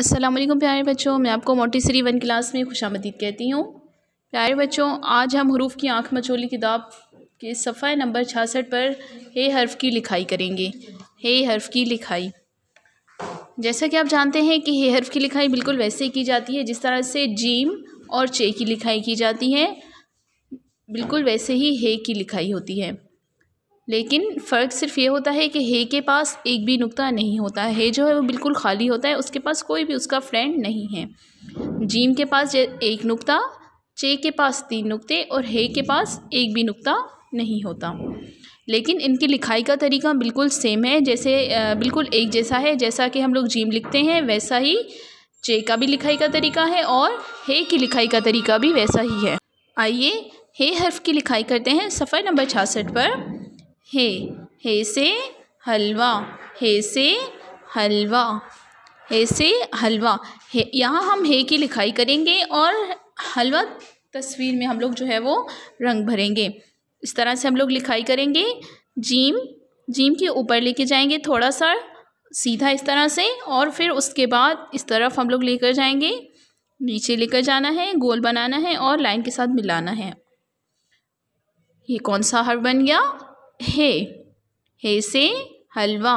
अस्सलाम वालेकुम प्यारे बच्चों मैं आपको मोटीसरी वन क्लास में खुश आमदीद कहती हूँ प्यारे बच्चों आज हम हरूफ की आँख मचोली किताब के सफ़ा नंबर छियासठ पर हे हर्फ की लिखाई करेंगे हे हर्फ की लिखाई जैसा कि आप जानते हैं कि हे हर्फ की लिखाई बिल्कुल वैसे ही की जाती है जिस तरह से जीम और चे की लिखाई की जाती है बिल्कुल वैसे ही हे की लिखाई होती है लेकिन फ़र्क सिर्फ ये होता है कि हे के पास एक भी नुक्ता नहीं होता है हे जो है वो बिल्कुल खाली होता है उसके पास कोई भी उसका फ्रेंड नहीं है जीम के पास एक नुक्ता चे के पास तीन नुक्ते और हे के पास एक भी नुक्ता नहीं होता लेकिन इनकी लिखाई का तरीका बिल्कुल सेम है जैसे बिल्कुल एक जैसा है जैसा कि हम लोग जीम लिखते हैं वैसा ही चे का भी लिखाई का तरीका है और हे की लिखाई का तरीका भी वैसा ही है आइए हे हर्फ की लिखाई करते हैं सफ़र नंबर छियासठ पर हे हे से हलवा हे से हलवा हे से हलवा हे यहाँ हम हे की लिखाई करेंगे और हलवा तस्वीर में हम लोग जो है वो रंग भरेंगे इस तरह से हम लोग लिखाई करेंगे जीम जीम के ऊपर लेके जाएंगे थोड़ा सा सीधा इस तरह से और फिर उसके बाद इस तरफ हम लोग लेकर जाएंगे नीचे लेकर जाना है गोल बनाना है और लाइन के साथ मिलाना है ये कौन सा हर्फ बन गया हे हे से हलवा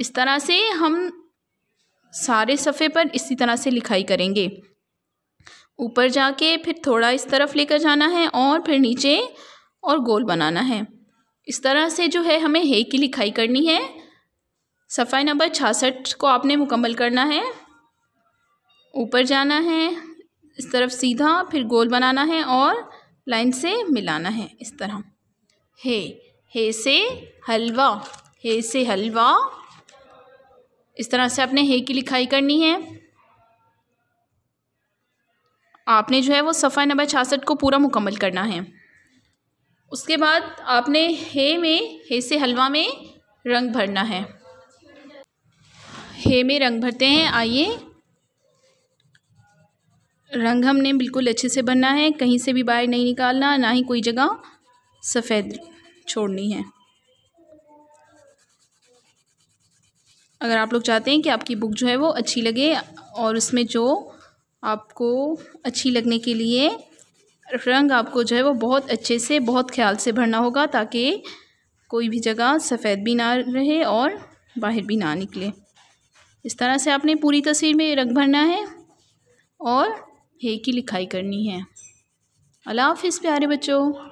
इस तरह से हम सारे सफ़े पर इसी तरह से लिखाई करेंगे ऊपर जाके फिर थोड़ा इस तरफ लेकर जाना है और फिर नीचे और गोल बनाना है इस तरह से जो है हमें हे की लिखाई करनी है सफ़ाई नंबर छियासठ को आपने मुकम्मल करना है ऊपर जाना है इस तरफ सीधा फिर गोल बनाना है और लाइन से मिलाना है इस तरह हे हे से हलवा हे से हलवा इस तरह से आपने हे की लिखाई करनी है आपने जो है वो सफ़ा नंबर छियासठ को पूरा मुकम्मल करना है उसके बाद आपने हे में हे से हलवा में रंग भरना है हे में रंग भरते हैं आइए रंग हमने बिल्कुल अच्छे से भरना है कहीं से भी बाहर नहीं निकालना ना ही कोई जगह सफ़ेद छोड़नी है अगर आप लोग चाहते हैं कि आपकी बुक जो है वो अच्छी लगे और उसमें जो आपको अच्छी लगने के लिए रंग आपको जो है वो बहुत अच्छे से बहुत ख्याल से भरना होगा ताकि कोई भी जगह सफ़ेद भी ना रहे और बाहर भी ना निकले इस तरह से आपने पूरी तस्वीर में रंग भरना है और हे की लिखाई करनी है अला हाफिज़ प्यारे बच्चों